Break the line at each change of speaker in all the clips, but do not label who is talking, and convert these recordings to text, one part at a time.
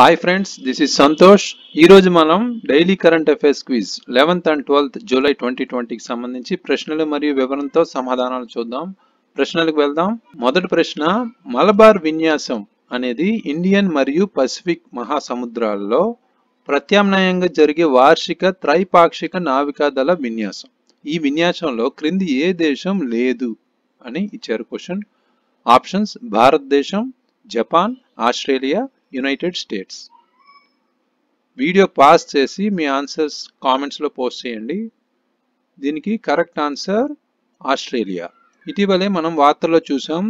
hi friends this is Santosh ఈరోజు మనం daily current affairs quiz eleventh and twelfth July twenty ట్వంటీకి సంబంధించి ప్రశ్నలు మరియు వివరంతో సమాధానాలు చూద్దాం ప్రశ్నలకు వెళ్దాం మొదటి ప్రశ్న మలబార్ విన్యాసం అనేది ఇండియన్ మరియు పసిఫిక్ మహాసముద్రాల్లో ప్రత్యామ్నాయంగా జరిగే వార్షిక త్రైపాక్షిక నావికాదళ విన్యాసం ఈ విన్యాసంలో క్రింది ఏ దేశం లేదు అని ఇచ్చారు క్వశ్చన్ ఆప్షన్స్ భారతదేశం Japan Australia United States video pause చేసి మీ ఆన్సర్స్ కామెంట్స్లో పోస్ట్ చేయండి దీనికి కరెక్ట్ ఆన్సర్ ఆస్ట్రేలియా ఇటీవలే మనం వార్తల్లో చూసాం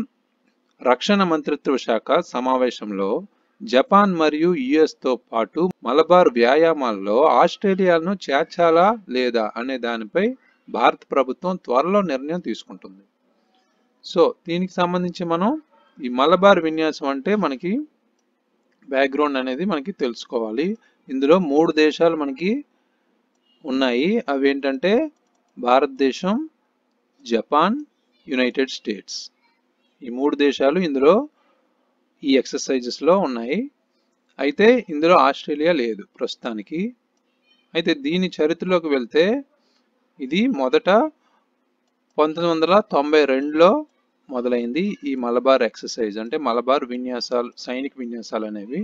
రక్షణ మంత్రిత్వ శాఖ సమావేశంలో జపాన్ మరియు యుఎస్తో పాటు మలబార్ వ్యాయామాల్లో ఆస్ట్రేలియాను చేర్చాలా లేదా అనే దానిపై భారత ప్రభుత్వం త్వరలో నిర్ణయం తీసుకుంటుంది సో దీనికి సంబంధించి మనం ఈ మలబార్ విన్యాసం అంటే మనకి బ్యాక్గ్రౌండ్ అనేది మనకి తెలుసుకోవాలి ఇందులో మూడు దేశాలు మనకి ఉన్నాయి అవి ఏంటంటే భారతదేశం జపాన్ యునైటెడ్ స్టేట్స్ ఈ మూడు దేశాలు ఇందులో ఈ ఎక్సర్సైజెస్లో ఉన్నాయి అయితే ఇందులో ఆస్ట్రేలియా లేదు ప్రస్తుతానికి అయితే దీని చరిత్రలోకి వెళ్తే ఇది మొదట పంతొమ్మిది వందల తొంభై రెండులో మొదలైంది ఈ మలబార్ ఎక్సర్సైజ్ అంటే మలబార్ విన్యాసాలు సైనిక విన్యాసాలు అనేవి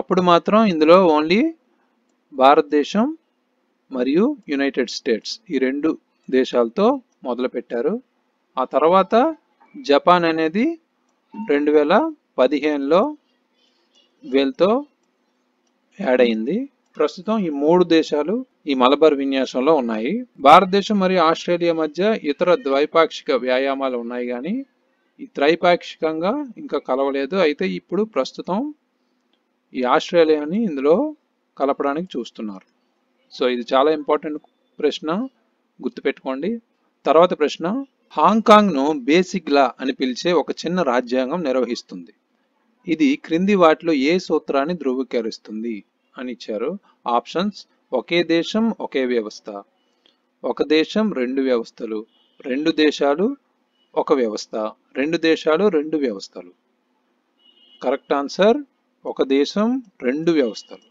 అప్పుడు మాత్రం ఇందులో ఓన్లీ భారతదేశం మరియు యునైటెడ్ స్టేట్స్ ఈ రెండు దేశాలతో మొదలుపెట్టారు ఆ తర్వాత జపాన్ అనేది రెండు వేల పదిహేనులో వీళ్ళతో యాడ్ అయింది ప్రస్తుతం ఈ మూడు దేశాలు ఈ మలబార్ విన్యాసంలో ఉన్నాయి భారతదేశం మరియు ఆస్ట్రేలియా మధ్య ఇతర ద్వైపాక్షిక వ్యాయామాలు ఉన్నాయి కానీ ఈ త్రైపాక్షికంగా ఇంకా కలవలేదు అయితే ఇప్పుడు ప్రస్తుతం ఈ ఆస్ట్రేలియాని ఇందులో కలపడానికి చూస్తున్నారు సో ఇది చాలా ఇంపార్టెంట్ ప్రశ్న గుర్తుపెట్టుకోండి తర్వాత ప్రశ్న హాంకాంగ్ను బేసిగ్లా అని పిలిచే ఒక చిన్న రాజ్యాంగం నిర్వహిస్తుంది ఇది క్రింది వాటిలో ఏ సూత్రాన్ని ధృవీకరిస్తుంది అని ఇచ్చారు ఆప్షన్స్ ఒకే దేశం ఒకే వ్యవస్థ ఒక దేశం రెండు వ్యవస్థలు రెండు దేశాలు ఒక వ్యవస్థ రెండు దేశాలు రెండు వ్యవస్థలు కరెక్ట్ ఆన్సర్ ఒక దేశం రెండు వ్యవస్థలు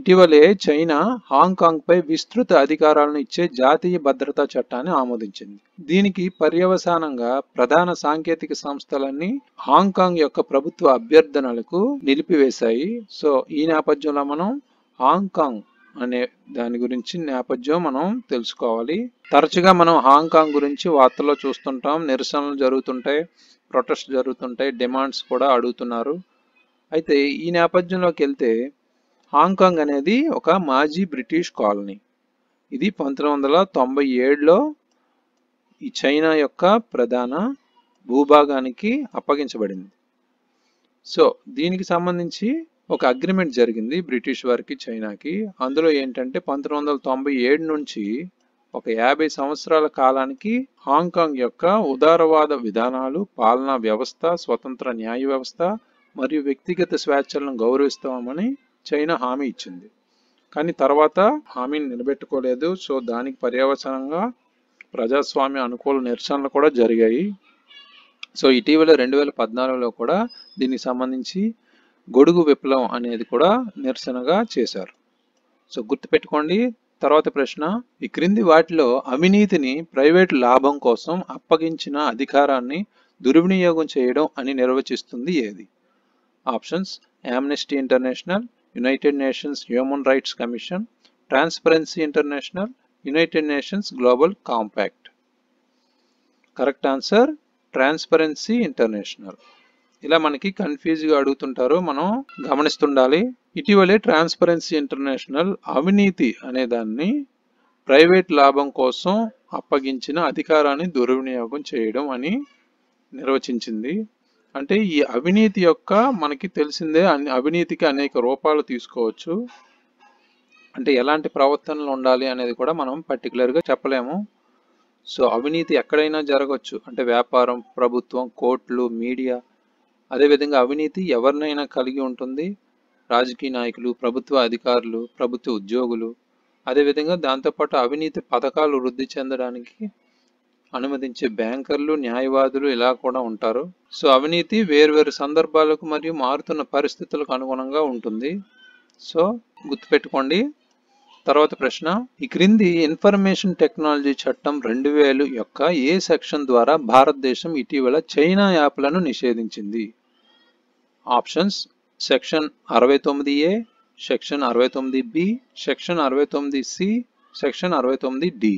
ఇటీవలే చైనా హాంకాంగ్పై విస్తృత అధికారాలను ఇచ్చే జాతీయ భద్రతా చట్టాన్ని ఆమోదించింది దీనికి పర్యవసానంగా ప్రధాన సాంకేతిక సంస్థలన్నీ హాంకాంగ్ యొక్క ప్రభుత్వ అభ్యర్థనలకు నిలిపివేశాయి సో ఈ నేపథ్యంలో మనం హాంకాంగ్ అనే దాని గురించి నేపథ్యం మనం తెలుసుకోవాలి తరచుగా మనం హాంకాంగ్ గురించి వార్తల్లో చూస్తుంటాం నిరసనలు జరుగుతుంటాయి ప్రొటెస్ట్ జరుగుతుంటాయి డిమాండ్స్ కూడా అడుగుతున్నారు అయితే ఈ నేపథ్యంలోకి వెళ్తే హాంకాంగ్ అనేది ఒక మాజీ బ్రిటిష్ కాలనీ ఇది పంతొమ్మిది వందల తొంభై ఏడులో ఈ చైనా యొక్క ప్రధాన భూభాగానికి అప్పగించబడింది సో దీనికి సంబంధించి ఒక అగ్రిమెంట్ జరిగింది బ్రిటిష్ వారికి చైనాకి అందులో ఏంటంటే పంతొమ్మిది వందల తొంభై ఏడు నుంచి ఒక యాభై సంవత్సరాల కాలానికి హాంకాంగ్ యొక్క ఉదారవాద విధానాలు పాలనా వ్యవస్థ స్వతంత్ర న్యాయ వ్యవస్థ మరియు వ్యక్తిగత స్వేచ్ఛలను గౌరవిస్తామని చైనా హామీ ఇచ్చింది కానీ తర్వాత హామీని నిలబెట్టుకోలేదు సో దానికి పర్యవసనంగా ప్రజాస్వామ్య అనుకూల నిరసనలు కూడా జరిగాయి సో ఇటీవల రెండు వేల పద్నాలుగులో కూడా దీనికి సంబంధించి గొడుగు విప్లవం అనేది కూడా నిరసనగా చేశారు సో గుర్తుపెట్టుకోండి తర్వాత ప్రశ్న ఈ క్రింది వాటిలో అవినీతిని ప్రైవేట్ లాభం కోసం అప్పగించిన అధికారాన్ని దుర్వినియోగం చేయడం అని నిర్వచిస్తుంది ఏది options Amnesty International United Nations Human Rights Commission Transparency International United Nations Global Compact correct answer Transparency International ఇలా మనకి కన్ఫ్యూజ్గా అడుగుతుంటారో మనం గమనిస్తుండాలి ఇటీవలే ట్రాన్స్పరెన్సీ ఇంటర్నేషనల్ అవినీతి అనే దాన్ని ప్రైవేట్ లాభం కోసం అప్పగించిన అధికారాన్ని దుర్వినియోగం చేయడం అని నిర్వచించింది అంటే ఈ అవినీతి యొక్క మనకి తెలిసిందే అవినీతికి అనేక రూపాలు తీసుకోవచ్చు అంటే ఎలాంటి ప్రవర్తనలు ఉండాలి అనేది కూడా మనం పర్టికులర్గా చెప్పలేము సో అవినీతి ఎక్కడైనా జరగవచ్చు అంటే వ్యాపారం ప్రభుత్వం కోర్టులు మీడియా అదేవిధంగా అవినీతి ఎవరినైనా కలిగి ఉంటుంది రాజకీయ నాయకులు ప్రభుత్వ అధికారులు ప్రభుత్వ ఉద్యోగులు అదేవిధంగా దాంతోపాటు అవినీతి పథకాలు వృద్ధి చెందడానికి అనుమతించే బ్యాంకర్లు న్యాయవాదులు ఇలా కూడా ఉంటారు సో అవినీతి వేర్వేరు సందర్భాలకు మరియు మారుతున్న పరిస్థితులకు అనుగుణంగా ఉంటుంది సో గుర్తుపెట్టుకోండి తర్వాత ప్రశ్న ఈ క్రింది ఇన్ఫర్మేషన్ టెక్నాలజీ చట్టం రెండు వేలు యొక్క ఏ సెక్షన్ ద్వారా భారతదేశం ఇటీవల చైనా యాప్లను నిషేధించింది ఆప్షన్స్ సెక్షన్ అరవై తొమ్మిది ఏ సెక్షన్ అరవై తొమ్మిది బి సెక్షన్ అరవై తొమ్మిది సి సెక్షన్ అరవై తొమ్మిది డి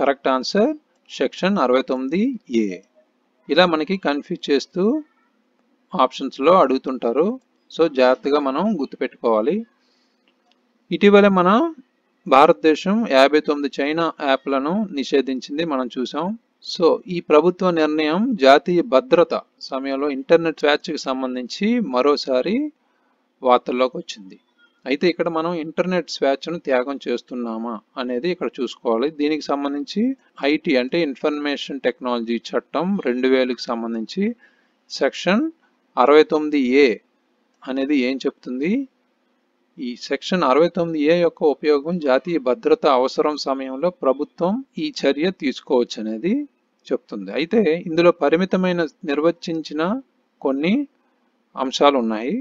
కరెక్ట్ ఆన్సర్ సెక్షన్ అరవై తొమ్మిది ఏ ఇలా మనకి కన్ఫ్యూజ్ చేస్తూ ఆప్షన్స్లో అడుగుతుంటారు సో జాగ్రత్తగా మనం గుర్తుపెట్టుకోవాలి ఇటీవలే మన భారతదేశం యాభై తొమ్మిది చైనా యాప్లను నిషేధించింది మనం చూసాం సో ఈ ప్రభుత్వ నిర్ణయం జాతీయ భద్రత సమయంలో ఇంటర్నెట్ స్వేచ్ఛకు సంబంధించి మరోసారి వార్తల్లోకి వచ్చింది అయితే ఇక్కడ మనం ఇంటర్నెట్ స్వేచ్ఛను త్యాగం చేస్తున్నామా అనేది ఇక్కడ చూసుకోవాలి దీనికి సంబంధించి ఐటీ అంటే ఇన్ఫర్మేషన్ టెక్నాలజీ చట్టం రెండు వేలకు సంబంధించి సెక్షన్ అరవై తొమ్మిది ఏ అనేది ఏం చెప్తుంది ఈ సెక్షన్ అరవై తొమ్మిది ఏ యొక్క ఉపయోగం జాతీయ భద్రత అవసరం సమయంలో ప్రభుత్వం ఈ చర్య తీసుకోవచ్చు అనేది చెప్తుంది అయితే ఇందులో పరిమితమైన నిర్వచించిన కొన్ని అంశాలు ఉన్నాయి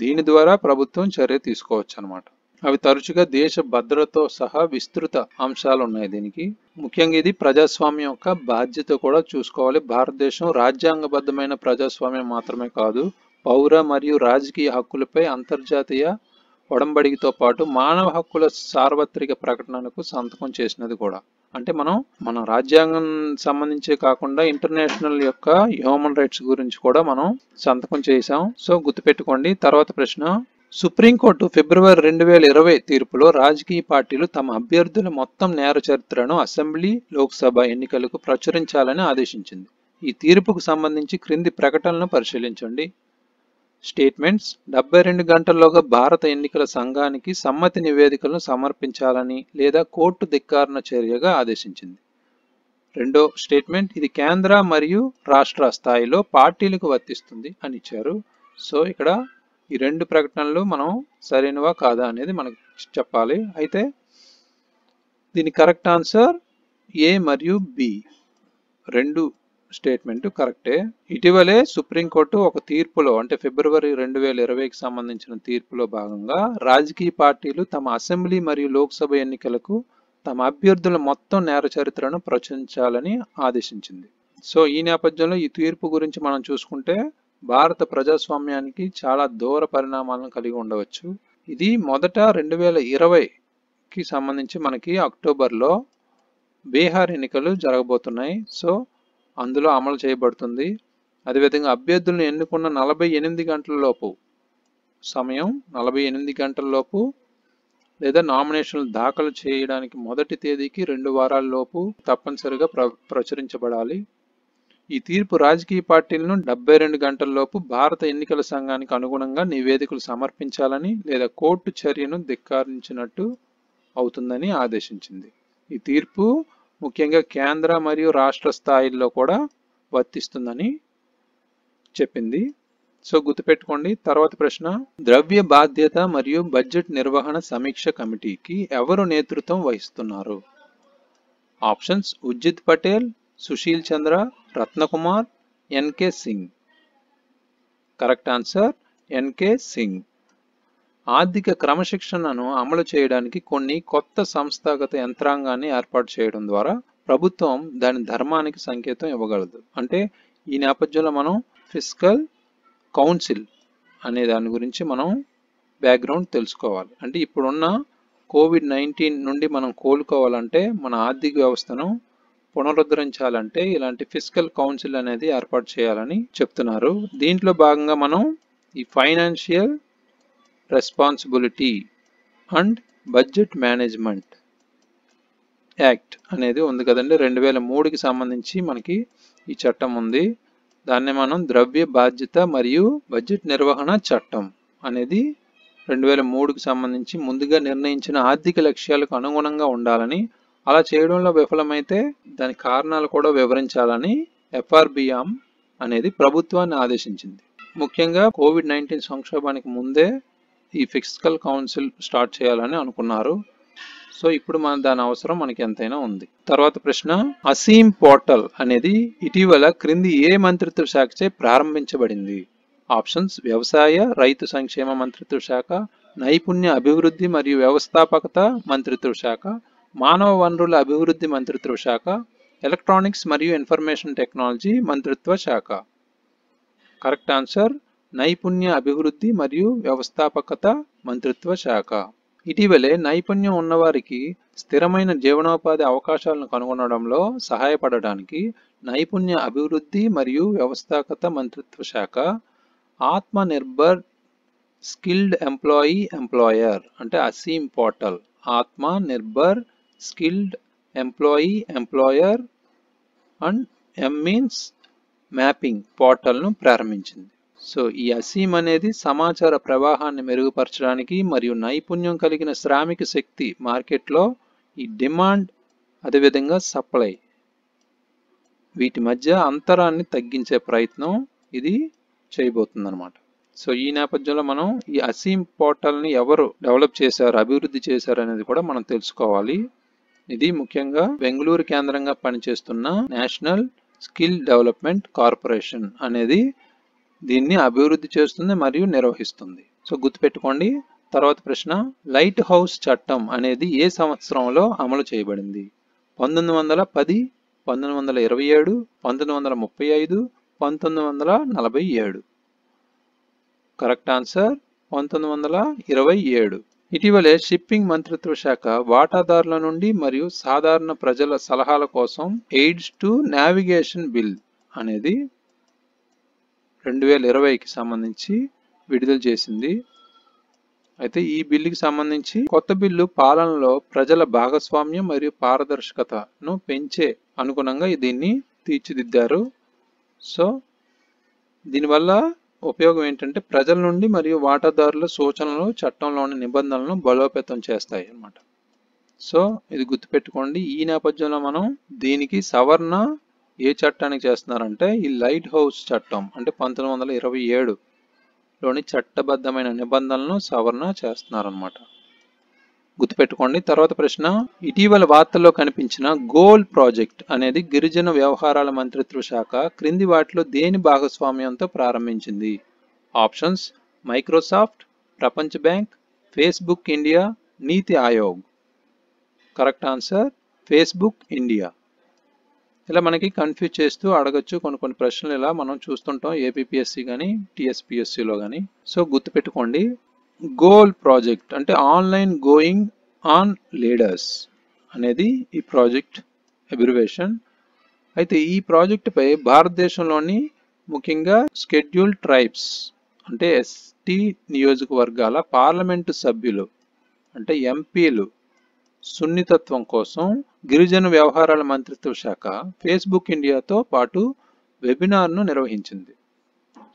దీని ద్వారా ప్రభుత్వం చర్య తీసుకోవచ్చు అనమాట అవి తరచుగా దేశ భద్రతతో సహా విస్తృత అంశాలు ఉన్నాయి దీనికి ముఖ్యంగా ఇది ప్రజాస్వామ్యం యొక్క బాధ్యత కూడా చూసుకోవాలి భారతదేశం రాజ్యాంగబద్ధమైన ప్రజాస్వామ్యం మాత్రమే కాదు పౌర మరియు రాజకీయ హక్కులపై అంతర్జాతీయ ఒడంబడికతో పాటు మానవ హక్కుల సార్వత్రిక ప్రకటనకు సంతకం చేసినది కూడా అంటే మనం మన రాజ్యాంగం సంబంధించి కాకుండా ఇంటర్నేషనల్ యొక్క హ్యూమన్ రైట్స్ గురించి కూడా మనం సంతకం చేశాం సో గుర్తుపెట్టుకోండి తర్వాత ప్రశ్న సుప్రీంకోర్టు ఫిబ్రవరి రెండు వేల ఇరవై తీర్పులో రాజకీయ పార్టీలు తమ అభ్యర్థుల మొత్తం నేర చరిత్రను అసెంబ్లీ లోక్సభ ఎన్నికలకు ప్రచురించాలని ఆదేశించింది ఈ తీర్పుకు సంబంధించి క్రింది ప్రకటనను పరిశీలించండి స్టేట్మెంట్స్ డెబ్బై రెండు గంటల్లోగా భారత ఎన్నికల సంఘానికి సమ్మతి నివేదికలను సమర్పించాలని లేదా కోర్టు ధిక్కారణ చర్యగా ఆదేశించింది రెండో స్టేట్మెంట్ ఇది కేంద్ర మరియు రాష్ట్ర స్థాయిలో పార్టీలకు వర్తిస్తుంది అని ఇచ్చారు సో ఇక్కడ ఈ రెండు ప్రకటనలు మనం సరైనవా కాదా అనేది మనకు చెప్పాలి అయితే దీని కరెక్ట్ ఆన్సర్ ఏ మరియు బి రెండు స్టేట్మెంట్ కరెక్టే ఇటీవలే సుప్రీంకోర్టు ఒక తీర్పులో అంటే ఫిబ్రవరి రెండు వేల ఇరవైకి సంబంధించిన తీర్పులో భాగంగా రాజకీయ పార్టీలు తమ అసెంబ్లీ మరియు లోక్సభ ఎన్నికలకు తమ అభ్యర్థుల మొత్తం నేర చరిత్రను ప్రచురించాలని ఆదేశించింది సో ఈ నేపథ్యంలో ఈ తీర్పు గురించి మనం చూసుకుంటే భారత ప్రజాస్వామ్యానికి చాలా దూర పరిణామాలను కలిగి ఉండవచ్చు ఇది మొదట రెండు వేల ఇరవైకి సంబంధించి మనకి అక్టోబర్లో బీహార్ ఎన్నికలు జరగబోతున్నాయి సో అందులో అమలు చేయబడుతుంది అదేవిధంగా అభ్యర్థులను ఎన్నుకున్న నలభై ఎనిమిది గంటల లోపు సమయం నలభై ఎనిమిది గంటల లోపు లేదా నామినేషన్లు దాఖలు చేయడానికి మొదటి తేదీకి రెండు వారాల లోపు తప్పనిసరిగా ప్ర ప్రచురించబడాలి ఈ తీర్పు రాజకీయ పార్టీలను డెబ్బై రెండు గంటల్లోపు భారత ఎన్నికల సంఘానికి అనుగుణంగా నివేదికలు సమర్పించాలని లేదా కోర్టు చర్యను ధిక్కారించినట్టు అవుతుందని ఆదేశించింది ఈ తీర్పు ముఖ్యంగా కేంద్ర మరియు రాష్ట్ర స్థాయిల్లో కూడా వర్తిస్తుందని చెప్పింది సో గుర్తుపెట్టుకోండి తర్వాత ప్రశ్న ద్రవ్య బాధ్యత మరియు బడ్జెట్ నిర్వహణ సమీక్ష కమిటీకి ఎవరు నేతృత్వం వహిస్తున్నారు options Urjit Patel Sushil Chandra Ratnakumar N K Singh correct answer N K Singh ఆర్థిక క్రమశిక్షణను అమలు చేయడానికి కొన్ని కొత్త సంస్థాగత యంత్రాంగాన్ని ఏర్పాటు చేయడం ద్వారా ప్రభుత్వం దాని ధర్మానికి సంకేతం ఇవ్వగలదు అంటే ఈ నేపథ్యంలో మనం ఫిస్కల్ కౌన్సిల్ అనే దాని గురించి మనం బ్యాక్గ్రౌండ్ తెలుసుకోవాలి అంటే ఇప్పుడున్న కోవిడ్ నైన్టీన్ నుండి మనం కోలుకోవాలంటే మన ఆర్థిక వ్యవస్థను పునరుద్ధరించాలంటే ఇలాంటి ఫిజికల్ కౌన్సిల్ అనేది ఏర్పాటు చేయాలని చెప్తున్నారు దీంట్లో భాగంగా మనం ఈ Financial Responsibility and Budget Management Act అనేది ఉంది కదండి రెండు వేల మూడుకి సంబంధించి మనకి ఈ చట్టం ఉంది దాన్ని మనం ద్రవ్య బాధ్యత మరియు బడ్జెట్ నిర్వహణ చట్టం అనేది రెండు వేల మూడుకి సంబంధించి ముందుగా నిర్ణయించిన ఆర్థిక లక్ష్యాలకు అనుగుణంగా ఉండాలని అలా చేయడంలో విఫలమైతే దాని కారణాలు కూడా వివరించాలని ఎఫ్ఆర్బిఎం అనేది ప్రభుత్వాన్ని ఆదేశించింది ముఖ్యంగా కోవిడ్ నైన్టీన్ సంక్షోభానికి ముందే ఈ ఫిక్స్కల్ కౌన్సిల్ స్టార్ట్ చేయాలని అనుకున్నారు సో ఇప్పుడు మన దాని అవసరం మనకి ఎంతైనా ఉంది తర్వాత ప్రశ్న అసీమ్ పోర్టల్ అనేది ఇటీవల క్రింది ఏ మంత్రిత్వ శాఖచే ప్రారంభించబడింది ఆప్షన్స్ వ్యవసాయ రైతు సంక్షేమ మంత్రిత్వ శాఖ నైపుణ్య అభివృద్ధి మరియు వ్యవస్థాపకత మంత్రిత్వ శాఖ మానవ వనరుల అభివృద్ధి మంత్రిత్వ శాఖ ఎలక్ట్రానిక్స్ మరియు ఇన్ఫర్మేషన్ టెక్నాలజీ మంత్రిత్వ శాఖ కరెక్ట్ ఆన్సర్ నైపుణ్య అభివృద్ధి మరియు వ్యవస్థాపకత మంత్రిత్వ శాఖ ఇటీవలే నైపుణ్యం ఉన్నవారికి స్థిరమైన జీవనోపాధి అవకాశాలను కనుగొనడంలో సహాయపడడానికి నైపుణ్య అభివృద్ధి మరియు వ్యవస్థాపకత మంత్రిత్వ శాఖ ఆత్మ నిర్భర్ స్కిల్డ్ ఎంప్లాయీ ఎంప్లాయర్ అంటే ASEEM portal Aatma Nirbhar skilled employee employer and M means mapping పోర్టల్ను ప్రారంభించింది సో ఈ అసీమ్ అనేది సమాచార ప్రవాహాన్ని మెరుగుపరచడానికి మరియు నైపుణ్యం కలిగిన శ్రామిక శక్తి మార్కెట్లో ఈ డిమాండ్ అదేవిధంగా సప్లై వీటి మధ్య అంతరాన్ని తగ్గించే ప్రయత్నం ఇది చేయబోతుందన్నమాట సో ఈ నేపథ్యంలో మనం ఈ అసీమ్ పోర్టల్ని ఎవరు డెవలప్ చేశారు అభివృద్ధి చేశారు అనేది కూడా మనం తెలుసుకోవాలి ఇది ముఖ్యంగా బెంగళూరు కేంద్రంగా పనిచేస్తున్న నేషనల్ స్కిల్ డెవలప్మెంట్ కార్పొరేషన్ అనేది దీన్ని అభివృద్ధి చేస్తుంది మరియు నిర్వహిస్తుంది సో గుర్తుపెట్టుకోండి తర్వాత ప్రశ్న లైట్ హౌస్ చట్టం అనేది ఏ సంవత్సరంలో అమలు చేయబడింది పంతొమ్మిది వందల పది పంతొమ్మిది వందల ఇరవై ఏడు పంతొమ్మిది వందల ముప్పై ఐదు పంతొమ్మిది వందల నలభై ఏడు కరెక్ట్ ఆన్సర్ పంతొమ్మిది వందల ఇరవై ఏడు ఇటీవలే షిప్పింగ్ మంత్రిత్వ శాఖ వాటాదారుల నుండి మరియు సాధారణ ప్రజల సలహాల కోసం ఎయిడ్స్ టు నావిగేషన్ బిల్ అనేది రెండు వేల ఇరవైకి సంబంధించి విడుదల చేసింది అయితే ఈ బిల్లుకి సంబంధించి కొత్త బిల్లు పాలనలో ప్రజల భాగస్వామ్యం మరియు పారదర్శకతను పెంచే అనుగుణంగా దీన్ని తీర్చిదిద్దారు సో దీనివల్ల ఉపయోగం ఏంటంటే ప్రజల నుండి మరియు వాటాదారుల సూచనలు చట్టంలోని నిబంధనలను బలోపేతం చేస్తాయి అన్నమాట సో ఇది గుర్తుపెట్టుకోండి ఈ నేపథ్యంలో మనం దీనికి సవరణ ఏ చట్టానికి చేస్తున్నారంటే ఈ లైట్ హౌస్ చట్టం అంటే పంతొమ్మిది వందల ఇరవై ఏడులోని చట్టబద్ధమైన నిబంధనలను సవరణ చేస్తున్నారనమాట గుర్తుపెట్టుకోండి తర్వాత ప్రశ్న ఇటీవల వార్తల్లో కనిపించిన గోల్ ప్రాజెక్ట్ అనేది గిరిజన వ్యవహారాల మంత్రిత్వ శాఖ క్రింది వాటిలో దేని భాగస్వామ్యంతో ప్రారంభించింది ఆప్షన్స్ మైక్రోసాఫ్ట్ ప్రపంచ bank Facebook India NITI Aayog correct answer Facebook India ఇలా మనకి కన్ఫ్యూజ్ చేస్తూ అడగచ్చు కొన్ని కొన్ని ప్రశ్నలు ఇలా మనం చూస్తుంటాం ఏపీఎస్సి కానీ టీఎస్పిఎస్సిలో కానీ సో గుర్తుపెట్టుకోండి గోల్ ప్రాజెక్ట్ అంటే ఆన్లైన్ గోయింగ్ ఆన్ లీడర్స్ అనేది ఈ ప్రాజెక్ట్ అబ్రివేషన్ అయితే ఈ ప్రాజెక్టుపై భారతదేశంలోని ముఖ్యంగా షెడ్యూల్ ట్రైబ్స్ అంటే ఎస్టీ నియోజకవర్గాల పార్లమెంటు సభ్యులు అంటే ఎంపీలు సున్నితత్వం కోసం గిరిజన వ్యవహారాల మంత్రిత్వ శాఖ ఫేస్బుక్ ఇండియాతో పాటు వెబినార్ను నిర్వహించింది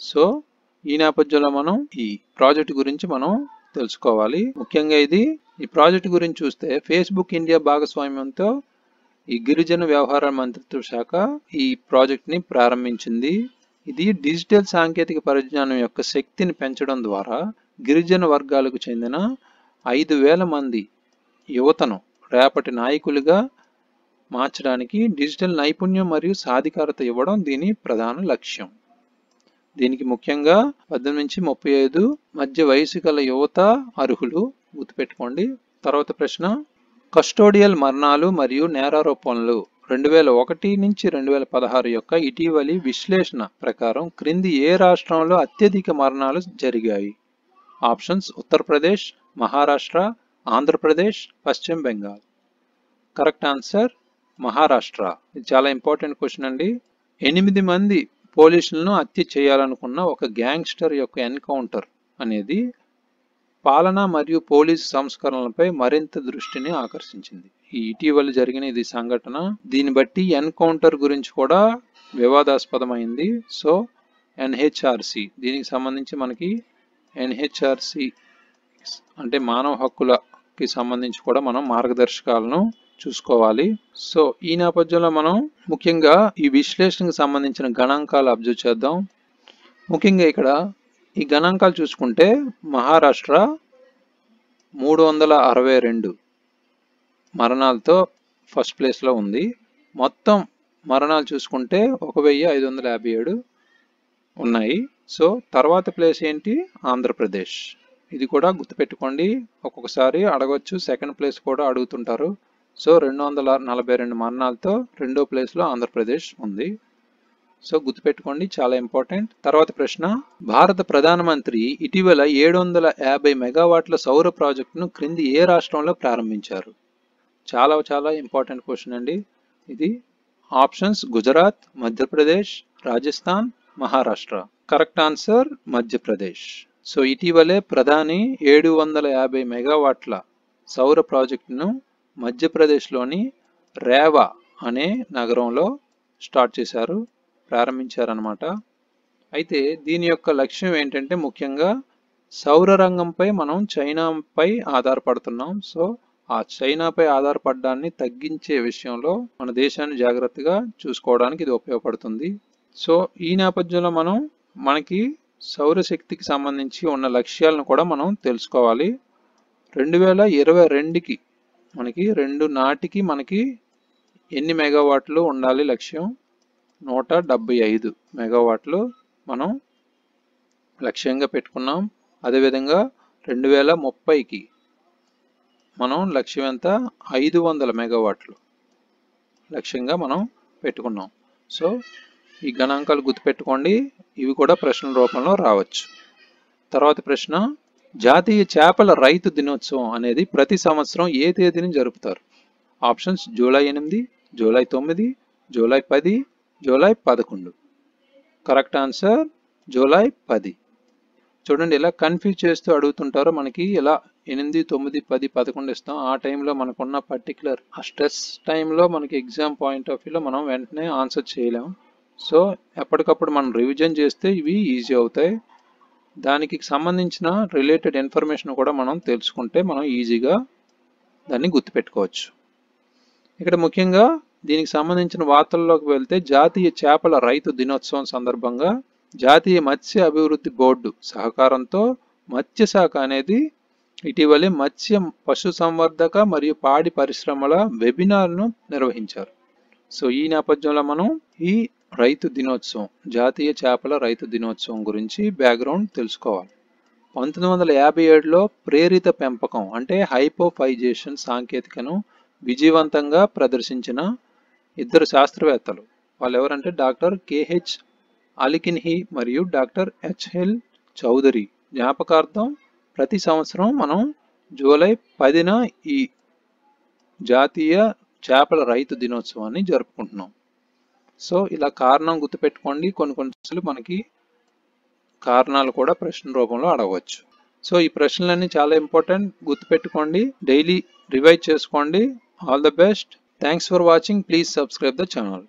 సో ఈ నేపథ్యంలో మనం ఈ ప్రాజెక్ట్ గురించి మనం తెలుసుకోవాలి ముఖ్యంగా ఇది ఈ ప్రాజెక్ట్ గురించి చూస్తే ఫేస్బుక్ ఇండియా భాగస్వామ్యంతో ఈ గిరిజన వ్యవహారాల మంత్రిత్వ శాఖ ఈ ప్రాజెక్ట్ని ప్రారంభించింది ఇది డిజిటల్ సాంకేతిక పరిజ్ఞానం యొక్క శక్తిని పెంచడం ద్వారా గిరిజన వర్గాలకు చెందిన ఐదు వేల మంది యువతను రేపటి నాయకులుగా మార్చడానికి డిజిటల్ నైపుణ్యం మరియు సాధికారత ఇవ్వడం దీని ప్రధాన లక్ష్యం దీనికి ముఖ్యంగా పద్దెనిమిది నుంచి ముప్పై ఐదు మధ్య వయసు గల యువత అర్హులు గుర్తుపెట్టుకోండి తర్వాత ప్రశ్న కస్టోడియల్ మరణాలు మరియు నేరారోపణలు రెండు వేల ఒకటి నుంచి రెండు వేల పదహారు యొక్క ఇటీవలి విశ్లేషణ ప్రకారం క్రింది ఏ రాష్ట్రంలో అత్యధిక మరణాలు జరిగాయి ఆప్షన్స్ ఉత్తరప్రదేశ్ మహారాష్ట్ర ఆంధ్రప్రదేశ్ పశ్చిమ బెంగాల్ కరెక్ట్ ఆన్సర్ మహారాష్ట్ర ఇది చాలా ఇంపార్టెంట్ క్వశ్చన్ అండి ఎనిమిది మంది పోలీసులను హత్య చేయాలనుకున్న ఒక గ్యాంగ్స్టర్ యొక్క ఎన్కౌంటర్ అనేది పాలన మరియు పోలీసు సంస్కరణలపై మరింత దృష్టిని ఆకర్షించింది ఈ ఇటీవల జరిగిన ఇది సంఘటన దీన్ని బట్టి ఎన్కౌంటర్ గురించి కూడా వివాదాస్పదమైంది సో ఎన్హెచ్ఆర్సి దీనికి సంబంధించి మనకి ఎన్హెచ్ఆర్సి అంటే మానవ హక్కుల కి సంబంధించి కూడా మనం మార్గదర్శకాలను చూసుకోవాలి సో ఈ నేపథ్యంలో మనం ముఖ్యంగా ఈ విశ్లేషణకు సంబంధించిన గణాంకాలు అబ్జర్వ్ చేద్దాం ముఖ్యంగా ఇక్కడ ఈ గణాంకాలు చూసుకుంటే మహారాష్ట్ర మూడు వందల అరవై రెండు మరణాలతో ఫస్ట్ ప్లేస్లో ఉంది మొత్తం మరణాలు చూసుకుంటే ఒక వెయ్యి ఐదు వందల యాభై ఏడు ఉన్నాయి సో తర్వాత ప్లేస్ ఏంటి ఆంధ్రప్రదేశ్ ఇది కూడా గుర్తుపెట్టుకోండి ఒక్కొక్కసారి అడగొచ్చు సెకండ్ ప్లేస్ కూడా అడుగుతుంటారు సో రెండు వందల నలభై రెండు మరణాలతో రెండో ప్లేస్లో ఆంధ్రప్రదేశ్ ఉంది సో గుర్తుపెట్టుకోండి చాలా ఇంపార్టెంట్ తర్వాత ప్రశ్న భారత ప్రధానమంత్రి ఇటీవల ఏడు వందల యాభై మెగావాట్ల సౌర ప్రాజెక్టును క్రింది ఏ రాష్ట్రంలో ప్రారంభించారు చాలా చాలా ఇంపార్టెంట్ క్వశ్చన్ అండి ఇది options Gujarat Madhya Pradesh Rajasthan Maharashtra correct answer Madhya Pradesh so ఇటీవలే ప్రధాని ఏడు వందల యాభై మెగావాట్ల సౌర ప్రాజెక్టును మధ్యప్రదేశ్లోని రేవా అనే నగరంలో స్టార్ట్ చేశారు ప్రారంభించారనమాట అయితే దీని యొక్క లక్ష్యం ఏంటంటే ముఖ్యంగా సౌర రంగంపై మనం చైనాపై ఆధారపడుతున్నాం సో ఆ చైనాపై ఆధారపడడాన్ని తగ్గించే విషయంలో మన దేశాన్ని జాగ్రత్తగా చూసుకోవడానికి ఇది ఉపయోగపడుతుంది సో ఈ నేపథ్యంలో మనం మనకి సౌరశక్తికి సంబంధించి ఉన్న లక్ష్యాలను కూడా మనం తెలుసుకోవాలి రెండు వేల ఇరవై రెండుకి మనకి రెండు నాటికి మనకి ఎన్ని మెగావాట్లు ఉండాలి లక్ష్యం నూట డెబ్బై ఐదు మెగావాట్లు మనం లక్ష్యంగా పెట్టుకున్నాం అదేవిధంగా రెండు వేల ముప్పైకి మనం లక్ష్యం ఎంత ఐదు వందల మెగావాట్లు లక్ష్యంగా మనం పెట్టుకున్నాం సో ఈ గణాంకాలు గుర్తుపెట్టుకోండి ఇవి కూడా ప్రశ్నల రూపంలో రావచ్చు తర్వాత ప్రశ్న జాతీయ చేపల రైతు దినోత్సవం అనేది ప్రతి సంవత్సరం ఏ తేదీని జరుపుతారు ఆప్షన్స్ జూలై ఎనిమిది జూలై తొమ్మిది జూలై పది జూలై పదకొండు కరెక్ట్ ఆన్సర్ జూలై పది చూడండి ఇలా కన్ఫ్యూజ్ చేస్తూ అడుగుతుంటారో మనకి ఇలా ఎనిమిది తొమ్మిది పది పదకొండు ఇస్తాం ఆ టైంలో మనకున్న పర్టికులర్ ఆ స్ట్రెస్ టైంలో మనకి ఎగ్జామ్ పాయింట్ ఆఫ్ వ్యూలో మనం వెంటనే ఆన్సర్ చేయలేము సో ఎప్పటికప్పుడు మనం రివిజన్ చేస్తే ఇవి ఈజీ అవుతాయి దానికి సంబంధించిన రిలేటెడ్ ఇన్ఫర్మేషన్ కూడా మనం తెలుసుకుంటే మనం ఈజీగా దాన్ని గుర్తుపెట్టుకోవచ్చు ఇక్కడ ముఖ్యంగా దీనికి సంబంధించిన వార్తల్లోకి వెళ్తే జాతీయ చేపల రైతు దినోత్సవం సందర్భంగా జాతీయ మత్స్య అభివృద్ధి బోర్డు సహకారంతో మత్స్య శాఖ అనేది ఇటీవలే మత్స్య పశు సంవర్ధక మరియు పాడి పరిశ్రమల వెబినార్ను నిర్వహించారు సో ఈ నేపథ్యంలో మనం ఈ రైతు దినోత్సవం జాతీయ చేపల రైతు దినోత్సవం గురించి బ్యాక్గ్రౌండ్ తెలుసుకోవాలి పంతొమ్మిది వందల యాభై ఏడులో ప్రేరిత పెంపకం అంటే హైపోఫైజేషన్ సాంకేతికను విజయవంతంగా ప్రదర్శించిన ఇద్దరు శాస్త్రవేత్తలు వాళ్ళు ఎవరంటే డాక్టర్ కేహెచ్ అలికిన్హి మరియు డాక్టర్ హెచ్ఎల్ చౌదరి జ్ఞాపకార్థం ప్రతి సంవత్సరం మనం జూలై పదిన ఈ జాతీయ చేపల రైతు దినోత్సవాన్ని జరుపుకుంటున్నాం సో ఇలా కారణం గుర్తుపెట్టుకోండి కొన్ని కొన్నిసార్లు మనకి కారణాలు కూడా ప్రశ్న రూపంలో అడగవచ్చు సో ఈ ప్రశ్నలన్నీ చాలా ఇంపార్టెంట్ గుర్తుపెట్టుకోండి డైలీ రివైజ్ చేసుకోండి all the best thanks for watching please subscribe the channel